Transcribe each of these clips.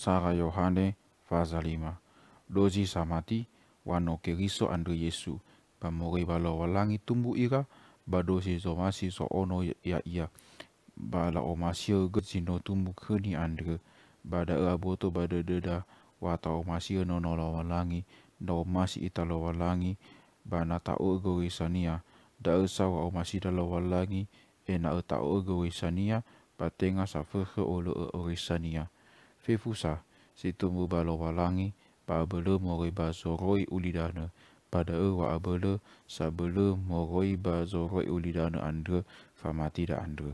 sara Yohane Fazalima. lima. Dozi samati wano keriso andre Yesu. Pamore balo walangi tumbu ira badosi zo masi so ono ya ia. Bala o masio gezino tumbu kini andre. Bada raboto bada deda wata o masio no no walangi. Da o ita italo walangi. Bana ta o risania. Da usa e wa o masi dalo walangi. E na ta o risania. Patenga sa fuhu olu fefusa si tumbu balo walangi pa bele mori ba zoroi ulidane pada ewa abele sa bele mori ba zoroi ulidane andre famati da andre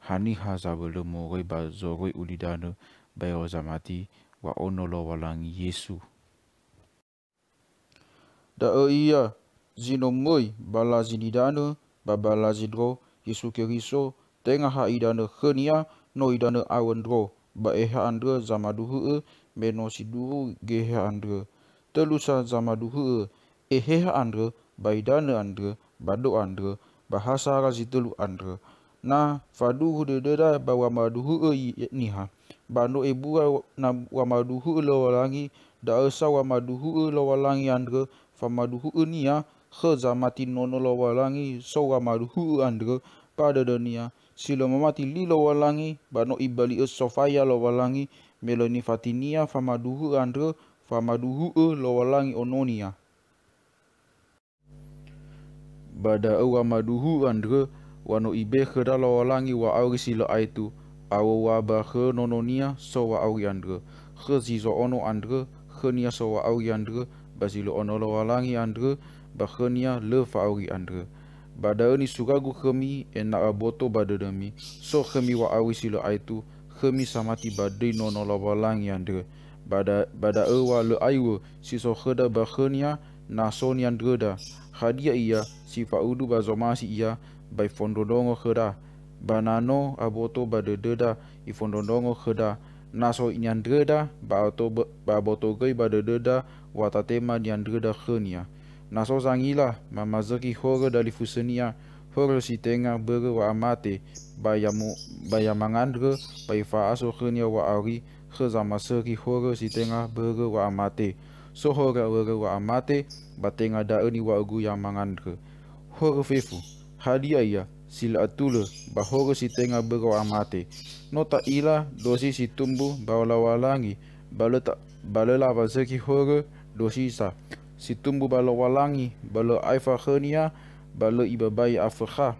hani ha za bele mori ba zoroi ulidane bayo e zamati wa ono lo walangi yesu da e iya zino moi bala zinidane ba bala zidro yesu keriso tengah ha idane khania no idane awendro ba e ha andre zamaduhu e me no si du ge ha andre. Telu sa zamaduhu e e he ha andre ba idane andre ba do andre ba hasa ra si telu andre. Na faduhu de de da ba wa maduhu e ni ha. Ba no e bua na wa maduhu e lo walangi da e sa e lo walangi fa maduhu e ni Khazamati nono lawalangi so wa maduhu andre pada dunia silo mamati lilo walangi bano ibali e sofaya lo walangi meloni fatinia famaduhu e andre famaduhu e lo walangi ononia bada e wa maduhu e andre wano ibe khada lo walangi wa auri silo aitu awo wa ba kh nononia so wa auri andre khzi zizo ono andre khnia so wa auri andre basilo ono lo walangi andre bakhnia le fa auri andre badar ni sugagu kami nak aboto badar mi so kami wa awisilo aitu kami samati badai no no lawalang yang de bada bada wa le aiwe si so khada bakhnya na son yang de da hadia ia si faudu bazomasi si ia bai fondodongo khada banano aboto bada de da i fondodongo khada na so yang de da ba to ba gai bada de da watatema yang de da khnya na so zangila hore dali fusenia hore si tengah bere wa amate bayamu bayamangandre bay fa aso khunia wa ari khaza masuki hore si tengah bere wa amate so hore wa wa amate batenga da ni wa agu yang mangandre hore fefu hadiah ya sil atule ba hore si tengah bere wa amate nota ila dosi si tumbu bawala walangi balota balala wa zeki hore dosi sa situmbu balo walangi, balo aifa khania, balo iba bayi afakha.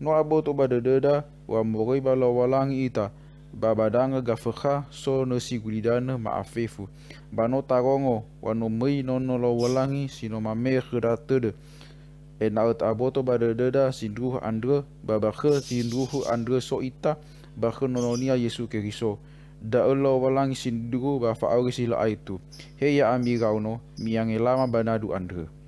No abo to bada deda, wa mori bala walangi ita, babadanga gafakha, so no si gulidana maafifu. Bano tarongo, wa no mei no no lo walangi, si no mamei khira de. E na ut abo to bada deda, si nruhu andra, babakha si nruhu andra so ita, bakha no Yesu keriso da ulo walang sindu, dugu ba fa aurisi la aitu he ya ami gauno miang elama banadu andre